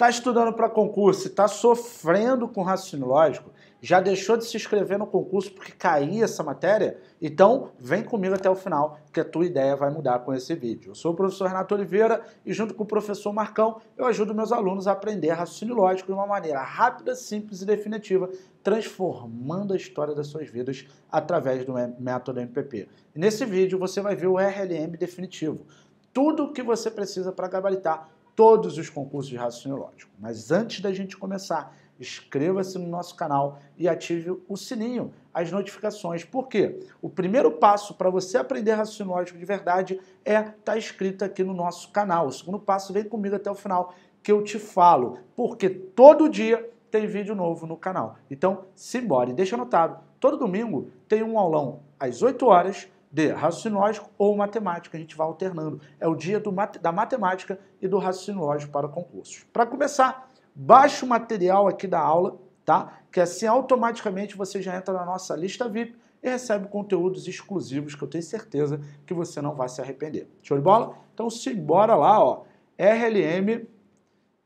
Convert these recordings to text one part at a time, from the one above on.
está estudando para concurso, está sofrendo com raciocínio lógico, já deixou de se inscrever no concurso porque caía essa matéria? Então, vem comigo até o final, que a tua ideia vai mudar com esse vídeo. Eu sou o professor Renato Oliveira e junto com o professor Marcão, eu ajudo meus alunos a aprender raciocínio lógico de uma maneira rápida, simples e definitiva, transformando a história das suas vidas através do método MPP. E nesse vídeo você vai ver o RLM definitivo, tudo o que você precisa para gabaritar todos os concursos de raciocínio lógico. Mas antes da gente começar, inscreva-se no nosso canal e ative o sininho, as notificações. Por quê? O primeiro passo para você aprender raciocínio lógico de verdade é estar tá inscrito aqui no nosso canal. O segundo passo, vem comigo até o final que eu te falo, porque todo dia tem vídeo novo no canal. Então, simbora. E deixa anotado, todo domingo tem um aulão às 8 horas, de raciocínio lógico ou matemática. A gente vai alternando. É o dia do, da matemática e do raciocínio lógico para concursos. Para começar, baixe o material aqui da aula, tá? Que assim automaticamente você já entra na nossa lista VIP e recebe conteúdos exclusivos que eu tenho certeza que você não vai se arrepender. Show de bola? Então simbora lá, ó. RLM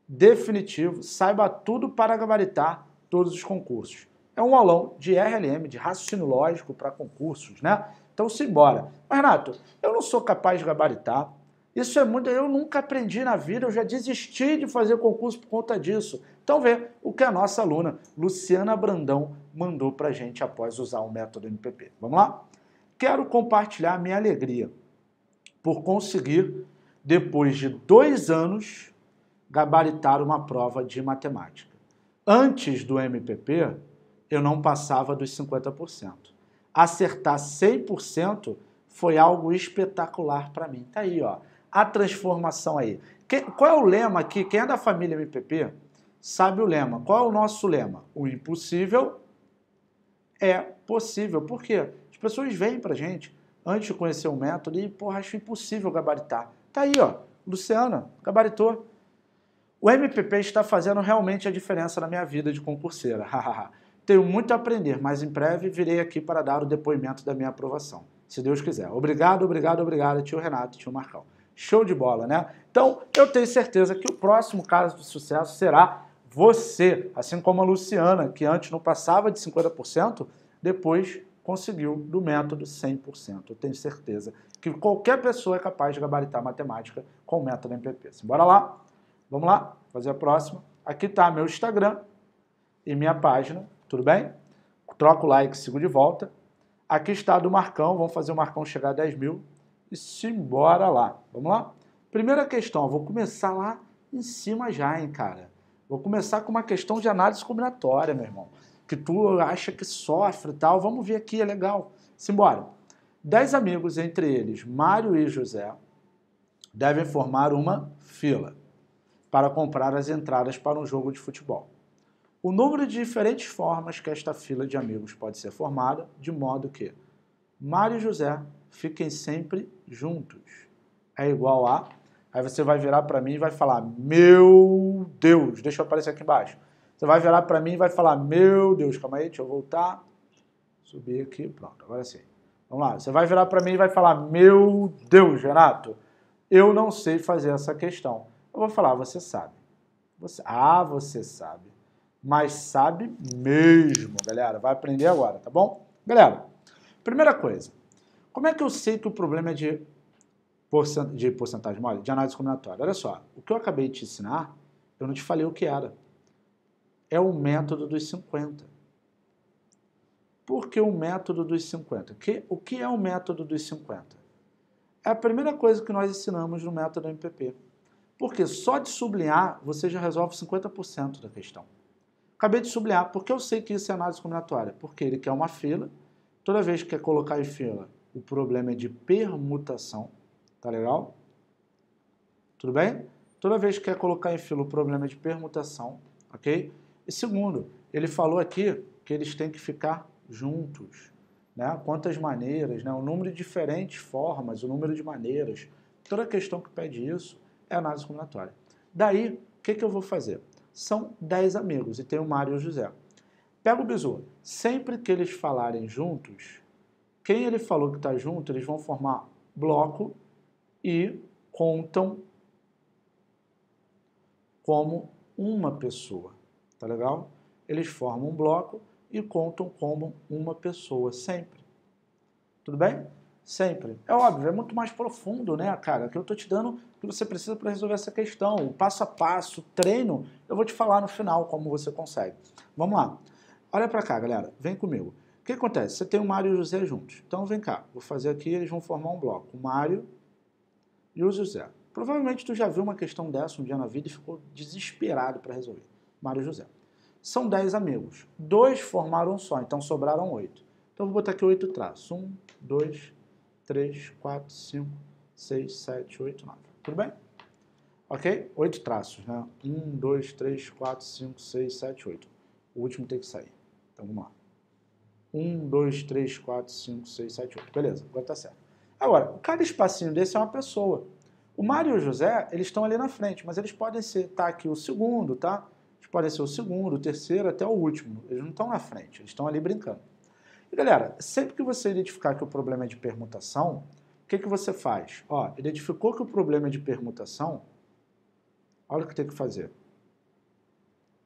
definitivo, saiba tudo para gabaritar todos os concursos é um aulão de RLM, de raciocínio lógico para concursos, né? Então simbora. Mas, Renato, eu não sou capaz de gabaritar. Isso é muito. Eu nunca aprendi na vida, eu já desisti de fazer concurso por conta disso. Então vê o que a nossa aluna Luciana Brandão mandou para gente após usar o método MPP. Vamos lá? Quero compartilhar minha alegria por conseguir, depois de dois anos, gabaritar uma prova de matemática. Antes do MPP, eu não passava dos 50%. Acertar 100% foi algo espetacular para mim. Tá aí, ó, a transformação aí. qual é o lema aqui? Quem é da família MPP sabe o lema. Qual é o nosso lema? O impossível é possível. Por quê? As pessoas vêm pra gente antes de conhecer o método e, porra, acho impossível gabaritar. Tá aí, ó, Luciana, gabaritou. O MPP está fazendo realmente a diferença na minha vida de concurseira. Tenho muito a aprender, mas em breve virei aqui para dar o depoimento da minha aprovação, se Deus quiser. Obrigado, obrigado, obrigado, tio Renato, tio Marcão. Show de bola, né? Então, eu tenho certeza que o próximo caso de sucesso será você, assim como a Luciana, que antes não passava de 50%, depois conseguiu do método 100%. Eu tenho certeza que qualquer pessoa é capaz de gabaritar matemática com o método MPP. Bora lá? Vamos lá? Fazer a próxima. Aqui está meu Instagram e minha página tudo bem? Troca o like, sigo de volta. Aqui está do Marcão, vamos fazer o Marcão chegar a 10 mil e simbora lá. Vamos lá? Primeira questão, vou começar lá em cima já, hein, cara. Vou começar com uma questão de análise combinatória, meu irmão. Que tu acha que sofre e tal. Vamos ver aqui, é legal. Simbora. Dez amigos, entre eles Mário e José, devem formar uma fila para comprar as entradas para um jogo de futebol o número de diferentes formas que esta fila de amigos pode ser formada, de modo que Mário e José fiquem sempre juntos. É igual a. Aí você vai virar para mim e vai falar: Meu Deus, deixa eu aparecer aqui embaixo. Você vai virar para mim e vai falar: Meu Deus, calma aí, deixa eu voltar. Subir aqui, pronto, agora sim. Vamos lá. Você vai virar para mim e vai falar: Meu Deus, Renato, eu não sei fazer essa questão. Eu vou falar: Você sabe. Você... Ah, você sabe mas sabe mesmo, galera. Vai aprender agora, tá bom? Galera, primeira coisa, como é que eu sei que o problema é de, de porcentagem mole? De análise combinatória. Olha só, o que eu acabei de te ensinar, eu não te falei o que era. É o método dos 50. Por que o método dos 50? Que, o que é o método dos 50? É a primeira coisa que nós ensinamos no método MPP. Porque só de sublinhar você já resolve 50% da questão. Acabei de sublinhar, porque eu sei que isso é análise combinatória? Porque ele quer uma fila, toda vez que quer colocar em fila, o problema é de permutação, tá legal? Tudo bem? Toda vez que quer colocar em fila, o problema é de permutação, ok? E segundo, ele falou aqui que eles têm que ficar juntos, né? Quantas maneiras, né? O número de diferentes formas, o número de maneiras, toda questão que pede isso é análise combinatória. Daí, o que, que eu vou fazer? são 10 amigos e tem o Mário e o José. Pega o bizu. Sempre que eles falarem juntos, quem ele falou que está junto, eles vão formar bloco e contam como uma pessoa. Tá legal? Eles formam um bloco e contam como uma pessoa sempre. Tudo bem? Sempre. É óbvio, é muito mais profundo, né, cara? Que eu tô te dando que você precisa para resolver essa questão. O passo a passo, treino, eu vou te falar no final como você consegue. Vamos lá. Olha para cá, galera. Vem comigo. O que acontece? Você tem o Mário e o José juntos. Então vem cá. Vou fazer aqui, eles vão formar um bloco. O Mário e o José. Provavelmente tu já viu uma questão dessa um dia na vida e ficou desesperado para resolver. Mário e José. São 10 amigos. Dois formaram só, então sobraram oito. Então vou botar aqui oito traços. Um, dois, três, quatro, cinco, seis, sete, oito, nove. Tudo bem? Ok? Oito traços, né? Um, dois, três, quatro, cinco, seis, sete, oito. O último tem que sair. Então vamos lá. Um, dois, três, quatro, cinco, seis, sete, oito. Beleza, agora tá certo. Agora, cada espacinho desse é uma pessoa. O Mário e o José, eles estão ali na frente, mas eles podem ser, tá aqui o segundo, tá? Eles podem ser o segundo, o terceiro, até o último. Eles não estão na frente, eles estão ali brincando. E galera, sempre que você identificar que o problema é de permutação, o que, que você faz? Ó, identificou que o problema é de permutação, olha o que tem que fazer.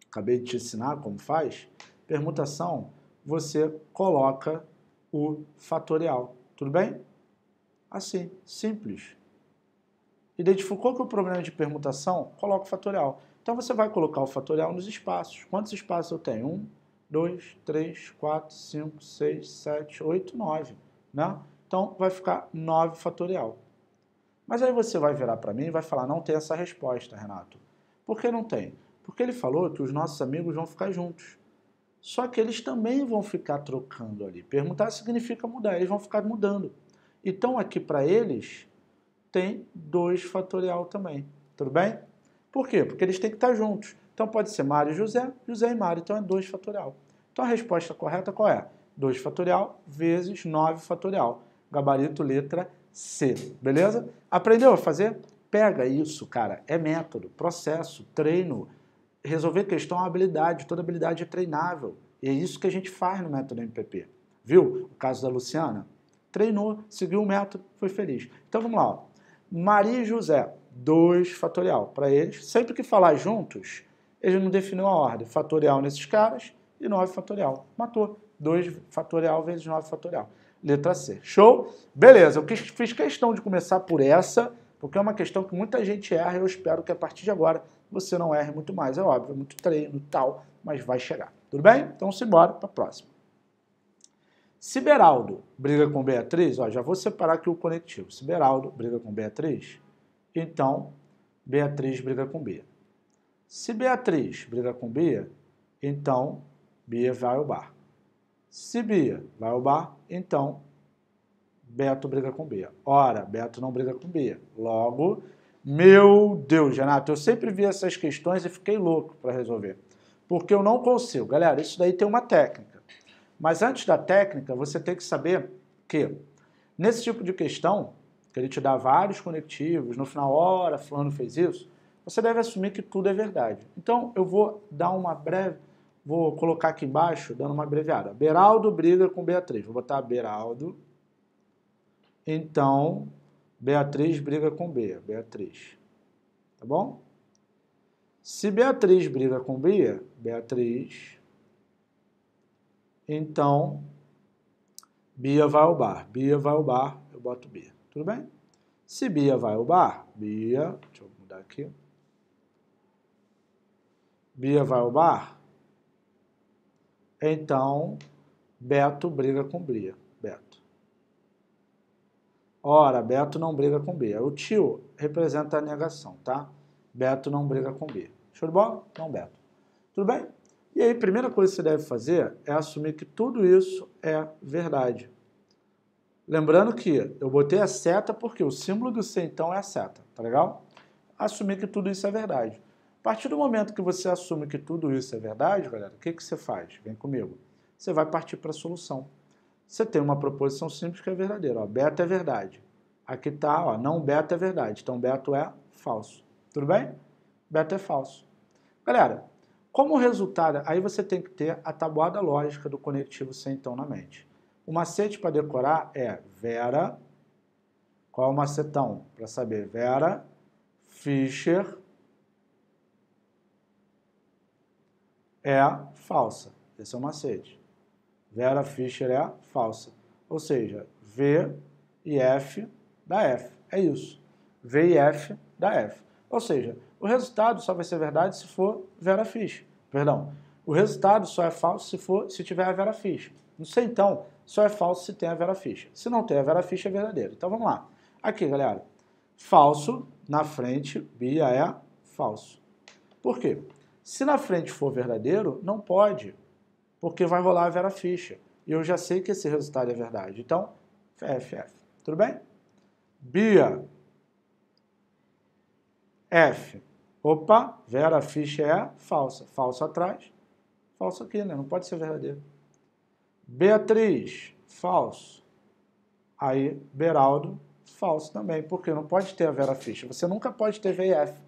Acabei de te ensinar como faz. Permutação, você coloca o fatorial, tudo bem? Assim, simples. Identificou que o problema é de permutação, coloca o fatorial. Então você vai colocar o fatorial nos espaços. Quantos espaços eu tenho? 1, 2, 3, 4, 5, 6, 7, 8, 9. Né? Então, vai ficar 9 fatorial. Mas aí você vai virar para mim e vai falar, não tem essa resposta, Renato. Por que não tem? Porque ele falou que os nossos amigos vão ficar juntos. Só que eles também vão ficar trocando ali. Permutar significa mudar, eles vão ficar mudando. Então, aqui para eles, tem 2 fatorial também. Tudo bem? Por quê? Porque eles têm que estar juntos. Então, pode ser Mário e José, José e Mário. Então, é 2 fatorial. Então, a resposta correta qual é? 2 fatorial vezes 9 fatorial gabarito letra C, beleza? Aprendeu a fazer? Pega isso, cara. É método, processo, treino. Resolver questão é uma habilidade, toda habilidade é treinável. E é isso que a gente faz no método MPP. Viu? O caso da Luciana. Treinou, seguiu o método, foi feliz. Então vamos lá. Ó. Maria e José, 2 fatorial. Para eles, sempre que falar juntos, eles não definiu a ordem. Fatorial nesses caras e 9 fatorial. Matou. 2 fatorial vezes 9 fatorial letra C. Show? Beleza, eu fiz questão de começar por essa, porque é uma questão que muita gente erra e eu espero que a partir de agora você não erre muito mais. É óbvio, é muito treino tal, mas vai chegar. Tudo bem? Então simbora para a próxima. Siberaldo briga com Beatriz, ó, já vou separar aqui o conectivo. Siberaldo briga com Beatriz, então Beatriz briga com Bia. Se Beatriz briga com Bia, então Bia vai ao bar. Se Bia vai ao bar, então Beto briga com Bia. Ora, Beto não briga com Bia. Logo, meu Deus, Renato, eu sempre vi essas questões e fiquei louco para resolver. Porque eu não consigo. Galera, isso daí tem uma técnica. Mas antes da técnica, você tem que saber que nesse tipo de questão, que ele te dá vários conectivos, no final, hora, fulano fez isso, você deve assumir que tudo é verdade. Então, eu vou dar uma breve vou colocar aqui embaixo, dando uma abreviada. Beraldo briga com Beatriz. Vou botar Beraldo. Então, Beatriz briga com Bia. Beatriz. Tá bom? Se Beatriz briga com Bia, Beatriz. Então, Bia vai ao bar. Bia vai ao bar, eu boto Bia. Tudo bem? Se Bia vai ao bar, Bia. Deixa eu mudar aqui. Bia vai ao bar. Então, Beto briga com Bia. Beto. Ora, Beto não briga com Bia. O tio representa a negação, tá? Beto não briga com Bia. Show de bola? não Beto. Tudo bem? E aí, primeira coisa que você deve fazer é assumir que tudo isso é verdade. Lembrando que eu botei a seta porque o símbolo do C então é a seta, tá legal? Assumir que tudo isso é verdade. A partir do momento que você assume que tudo isso é verdade, galera, o que, que você faz? Vem comigo. Você vai partir para a solução. Você tem uma proposição simples que é verdadeira. Ó, beta é verdade. Aqui está, não beta é verdade. Então, beta é falso. Tudo bem? Beta é falso. Galera, como resultado, aí você tem que ter a tabuada lógica do conectivo sem então na mente. O macete para decorar é Vera. Qual é o macetão? Para saber, Vera, Fischer, é falsa. Esse é o macete. Vera Fischer é falsa. Ou seja, V e F da F. É isso. V e F da F. Ou seja, o resultado só vai ser verdade se for Vera Fischer. Perdão. O resultado só é falso se for se tiver a Vera Fischer. Não sei então, só é falso se tem a Vera Fischer. Se não tem a Vera Fischer é verdadeiro. Então vamos lá. Aqui, galera. Falso na frente, Bia é falso. Por quê? Se na frente for verdadeiro, não pode, porque vai rolar a Vera Ficha. E eu já sei que esse resultado é verdade. Então, FF. Tudo bem? Bia. F. Opa, Vera Ficha é falsa. Falso atrás, falso aqui, né? Não pode ser verdadeiro. Beatriz, falso. Aí, Beraldo, falso também, porque não pode ter a Vera Ficha. Você nunca pode ter VF.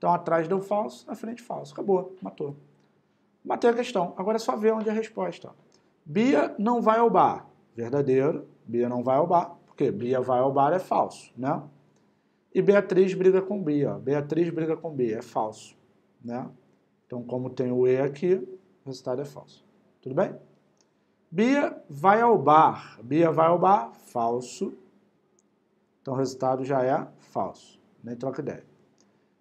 Então atrás deu falso, na frente falso. Acabou, matou. Matei a questão. Agora é só ver onde é a resposta. Bia não vai ao bar. Verdadeiro. Bia não vai ao bar. Porque Bia vai ao bar é falso, né? E Beatriz briga com Bia. Beatriz briga com Bia. É falso, né? Então, como tem o E aqui, o resultado é falso. Tudo bem? Bia vai ao bar. Bia vai ao bar, falso. Então, o resultado já é falso. Nem troca ideia.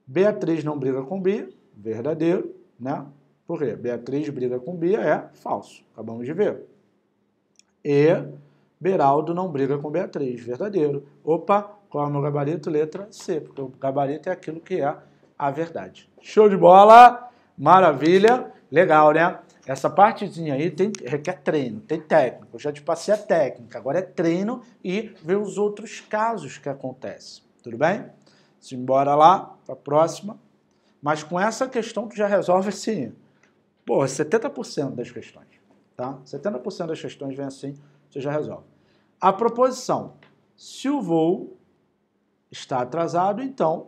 Beatriz não briga com Bia, verdadeiro, né? Por quê? Beatriz briga com Bia é falso, acabamos de ver. E Beraldo não briga com Beatriz, verdadeiro. Opa, qual é o meu gabarito? Letra C, porque o gabarito é aquilo que é a verdade. Show de bola! Maravilha! Legal, né? Essa partezinha aí tem, requer treino, tem técnica. Eu já te passei a técnica, agora é treino e ver os outros casos que acontecem. Tudo bem? Simbora lá, para a próxima. Mas com essa questão tu já resolve assim, por 70% das questões, tá? 70% das questões vem assim, você já resolve. A proposição, se o voo está atrasado, então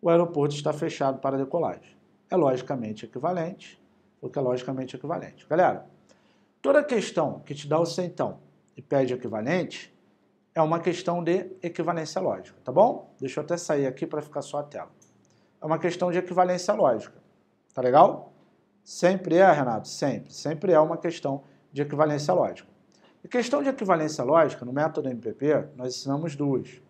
o aeroporto está fechado para decolagem. É logicamente equivalente, porque é logicamente equivalente. Galera, toda questão que te dá o centão e pede equivalente, é uma questão de equivalência lógica, tá bom? Deixa eu até sair aqui para ficar só a tela. É uma questão de equivalência lógica, tá legal? Sempre é, Renato, sempre. Sempre é uma questão de equivalência lógica. E questão de equivalência lógica, no método MPP, nós ensinamos duas.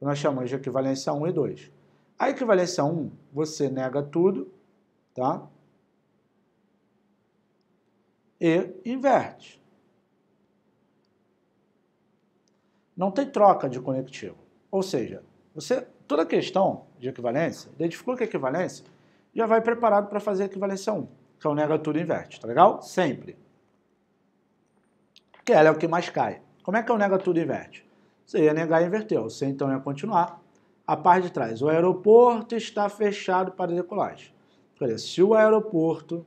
Nós chamamos de equivalência 1 e 2. A equivalência 1, você nega tudo, tá? E inverte. não tem troca de conectivo. Ou seja, você toda questão de equivalência, identificou que é equivalência, já vai preparado para fazer a equivalência 1, que é o tudo inverte, tá legal? Sempre. Porque ela é o que mais cai. Como é que é o tudo inverte? Você ia negar e inverteu. Você então ia continuar. A parte de trás. O aeroporto está fechado para decolagem. Dizer, se o aeroporto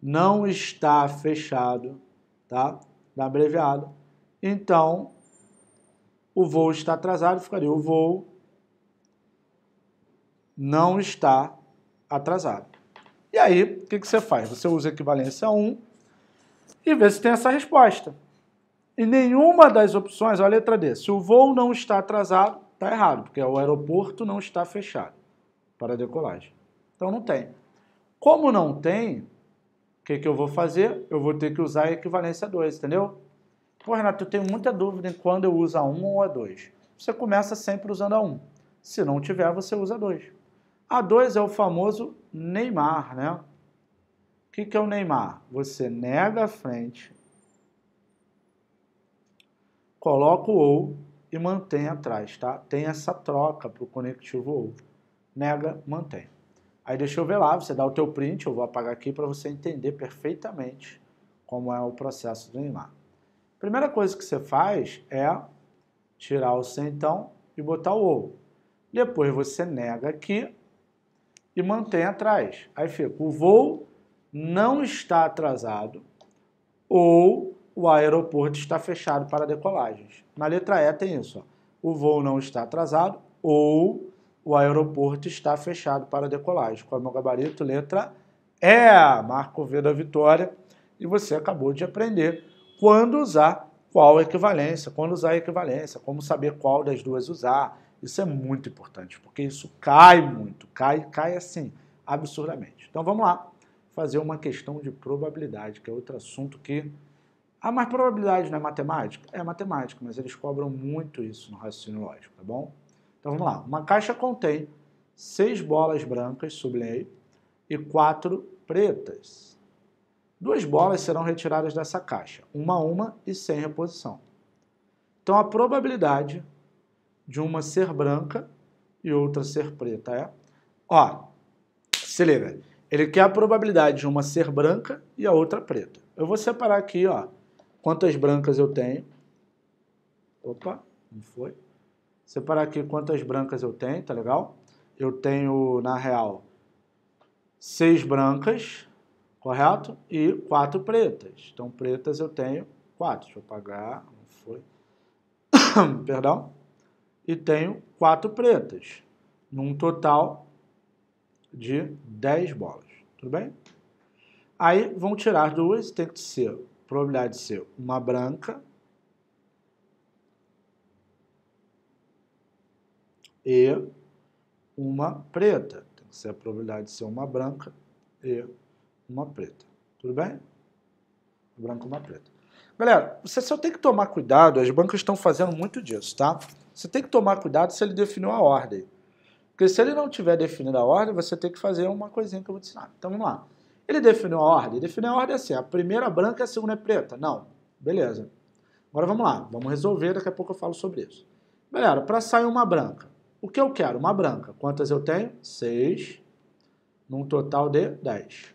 não está fechado, tá? Dá abreviado então, o voo está atrasado, ficaria o voo não está atrasado. E aí, o que, você faz? Você usa equivalência 1 e vê se tem essa resposta. E nenhuma das opções, olha a letra D, se o voo não está atrasado, está errado, porque o aeroporto não está fechado para decolagem. Então não tem. Como não tem, o que, que eu vou fazer? Eu vou ter que usar a equivalência 2, entendeu? Pô, Renato, eu tenho muita dúvida em quando eu uso a 1 ou a 2. Você começa sempre usando a 1. Se não tiver, você usa a 2. A 2 é o famoso Neymar, né? O que, que é o Neymar? Você nega a frente, coloca o ou e mantém atrás, tá? Tem essa troca para o conectivo ou. Nega, mantém. Aí deixa eu ver lá, você dá o teu print, eu vou apagar aqui para você entender perfeitamente como é o processo do Neymar. Primeira coisa que você faz é tirar o centão e botar o ou. Depois você nega aqui e mantém atrás. Aí fica, o voo não está atrasado ou o aeroporto está fechado para decolagens. Na letra E tem isso, ó. o voo não está atrasado ou o aeroporto está fechado para decolagem. Qual é o meu gabarito? Letra E, marco V da vitória. E você acabou de aprender quando usar qual equivalência, quando usar a equivalência, como saber qual das duas usar. Isso é muito importante, porque isso cai muito, cai, cai assim, absurdamente. Então vamos lá fazer uma questão de probabilidade, que é outro assunto que. Ah, mas probabilidade não é matemática? É matemática, mas eles cobram muito isso no raciocínio lógico, tá bom? Então vamos lá. Uma caixa contém seis bolas brancas, sublinhei, e quatro pretas. Duas bolas serão retiradas dessa caixa, uma a uma e sem reposição. Então a probabilidade de uma ser branca e outra ser preta é. Ó, se liga. Ele quer a probabilidade de uma ser branca e a outra preta. Eu vou separar aqui, ó, quantas brancas eu tenho. Opa, não foi. Separar aqui quantas brancas eu tenho, tá legal? Eu tenho, na real, seis brancas correto? E quatro pretas. Então, pretas eu tenho quatro. Deixa eu apagar, não foi. Perdão. E tenho quatro pretas, num total de 10 bolas. Tudo bem? Aí vão tirar duas, tem que ser, probabilidade de ser uma branca e uma preta. Tem que ser a probabilidade de ser uma branca e uma preta. Tudo bem? Branco, uma preta. Galera, você só tem que tomar cuidado, as bancas estão fazendo muito disso, tá? Você tem que tomar cuidado se ele definiu a ordem. Porque se ele não tiver definido a ordem, você tem que fazer uma coisinha que eu vou te ensinar. Então vamos lá. Ele definiu a ordem? Definiu a ordem assim, a primeira é branca, a segunda é preta. Não. Beleza. Agora vamos lá, vamos resolver, daqui a pouco eu falo sobre isso. Galera, para sair uma branca, o que eu quero? Uma branca. Quantas eu tenho? Seis, num total de dez.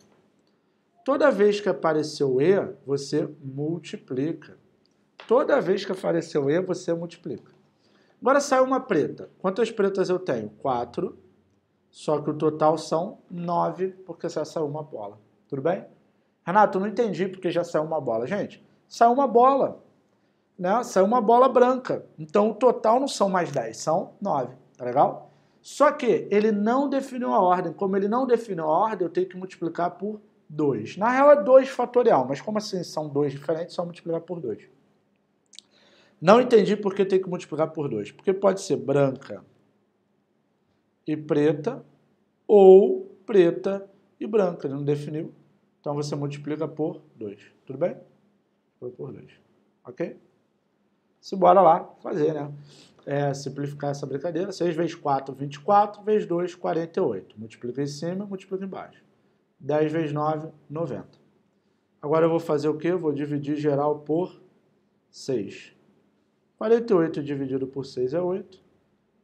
Toda vez que apareceu o E, você multiplica. Toda vez que apareceu o E, você multiplica. Agora sai uma preta. Quantas pretas eu tenho? Quatro. Só que o total são nove, porque só saiu uma bola. Tudo bem? Renato, não entendi porque já saiu uma bola. Gente, saiu uma bola. Né? Saiu uma bola branca. Então o total não são mais 10, são 9. Tá legal? Só que ele não definiu a ordem. Como ele não definiu a ordem, eu tenho que multiplicar por 2. Na real é 2 fatorial, mas como assim são dois diferentes, só multiplicar por 2. Não entendi por que tem que multiplicar por 2. Porque pode ser branca e preta ou preta e branca. Ele não definiu. Então você multiplica por 2. Tudo bem? Foi por 2. Ok? Se bora lá fazer, né? É, simplificar essa brincadeira. 6 vezes 4, 24. Vezes 2, 48. Multiplica em cima, multiplica embaixo. 10 vezes 9, 90. Agora eu vou fazer o quê? Eu vou dividir geral por 6. 48 dividido por 6 é 8.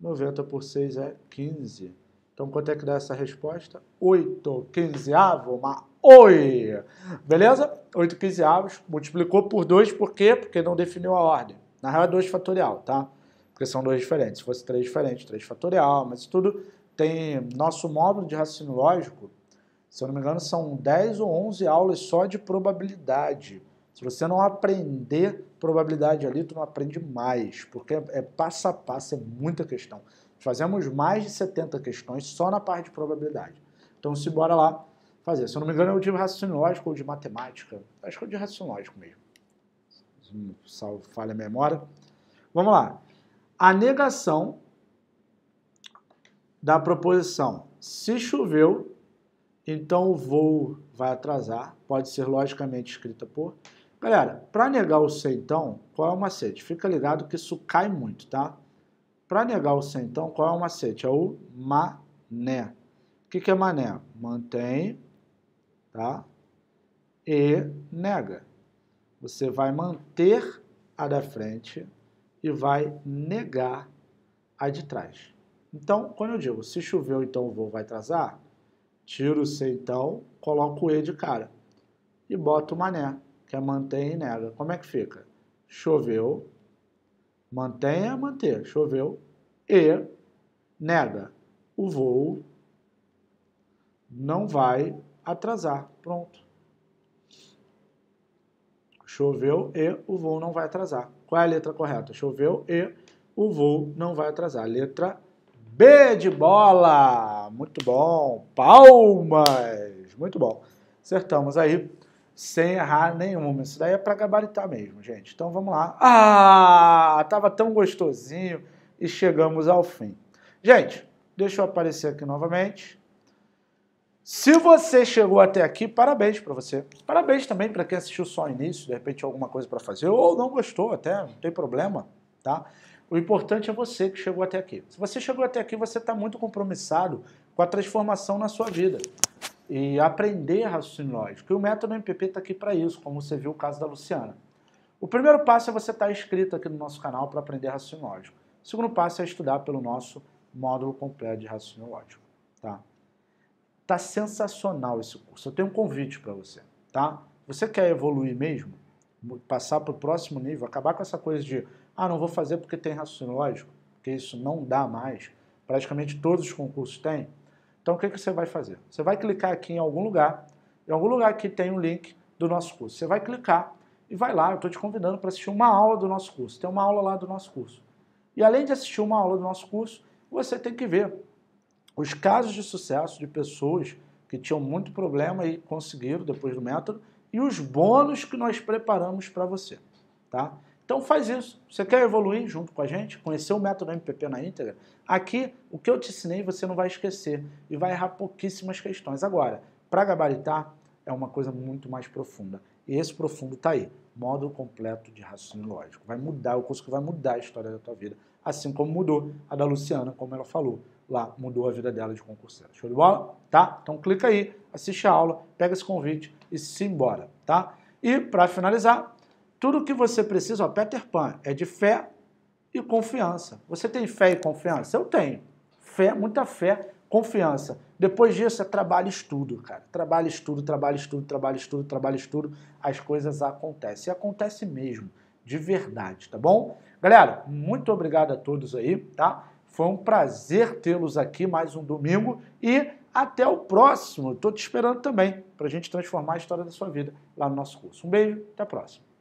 90 por 6 é 15. Então, quanto é que dá essa resposta? 8 quinzeavos, uma oi! Beleza? 8 quinzeavos, multiplicou por 2, por quê? Porque não definiu a ordem. Na real é 2 fatorial, tá? Porque são dois diferentes. Se fosse 3 diferente, 3 fatorial, mas tudo tem nosso módulo de raciocínio lógico se eu não me engano, são 10 ou 11 aulas só de probabilidade. Se você não aprender probabilidade ali, tu não aprende mais, porque é passo a passo, é muita questão. Fazemos mais de 70 questões só na parte de probabilidade. Então, se bora lá fazer. Se eu não me engano, é o de raciocínio lógico ou de matemática. Acho que é o de raciocínio lógico mesmo. Salvo falha a memória. Vamos lá. A negação da proposição se choveu então o voo vai atrasar, pode ser logicamente escrita por. Galera, para negar o então qual é o macete? Fica ligado que isso cai muito, tá? Para negar o então qual é o macete? É o mané. O que, que é mané? Mantém, tá? E nega. Você vai manter a da frente e vai negar a de trás. Então, quando eu digo se choveu, então o voo vai atrasar, Tiro o C então, coloco o E de cara. E boto o mané, que é mantém e nega. Como é que fica? Choveu, mantenha, é manter. Choveu e nega. O voo não vai atrasar. Pronto. Choveu e o voo não vai atrasar. Qual é a letra correta? Choveu e o voo não vai atrasar. Letra B de bola, muito bom. Palmas, muito bom. Acertamos aí, sem errar nenhuma. Isso daí é para gabaritar mesmo, gente. Então vamos lá. Ah, tava tão gostosinho e chegamos ao fim. Gente, deixa eu aparecer aqui novamente. Se você chegou até aqui, parabéns para você. Parabéns também para quem assistiu só o início, de repente alguma coisa para fazer, ou não gostou até, não tem problema, tá? O importante é você que chegou até aqui. Se você chegou até aqui, você está muito compromissado com a transformação na sua vida e aprender raciocínio lógico. E o método MPP está aqui para isso, como você viu o caso da Luciana. O primeiro passo é você estar tá inscrito aqui no nosso canal para aprender raciocínio lógico. O segundo passo é estudar pelo nosso módulo completo de raciocínio lógico. Tá? tá sensacional esse curso. Eu tenho um convite para você. Tá? Você quer evoluir mesmo? Passar para o próximo nível? Acabar com essa coisa de ah, não vou fazer porque tem raciocínio lógico, porque isso não dá mais. Praticamente todos os concursos têm. Então, o que, que você vai fazer? Você vai clicar aqui em algum lugar. Em algum lugar aqui tem um link do nosso curso. Você vai clicar e vai lá. Eu estou te convidando para assistir uma aula do nosso curso. Tem uma aula lá do nosso curso. E além de assistir uma aula do nosso curso, você tem que ver os casos de sucesso de pessoas que tinham muito problema e conseguiram depois do método e os bônus que nós preparamos para você, tá? Então faz isso. Você quer evoluir junto com a gente, conhecer o método MPP na íntegra? Aqui, o que eu te ensinei você não vai esquecer e vai errar pouquíssimas questões. Agora, para gabaritar, é uma coisa muito mais profunda. E esse profundo está aí, Módulo completo de raciocínio lógico. Vai mudar, o curso que vai mudar a história da tua vida, assim como mudou a da Luciana, como ela falou. Lá mudou a vida dela de concurseira. Show de bola? Tá? Então clica aí, assiste a aula, pega esse convite e se embora, tá? E para finalizar, tudo que você precisa, ó, Peter Pan, é de fé e confiança. Você tem fé e confiança? Eu tenho. Fé, muita fé, confiança. Depois disso é trabalho e estudo, cara. Trabalho, estudo, trabalho, estudo, trabalho, estudo, trabalho, estudo. As coisas acontecem. E acontece mesmo, de verdade, tá bom? Galera, muito obrigado a todos aí, tá? Foi um prazer tê-los aqui mais um domingo e até o próximo. Estou te esperando também para a gente transformar a história da sua vida lá no nosso curso. Um beijo, até a próxima.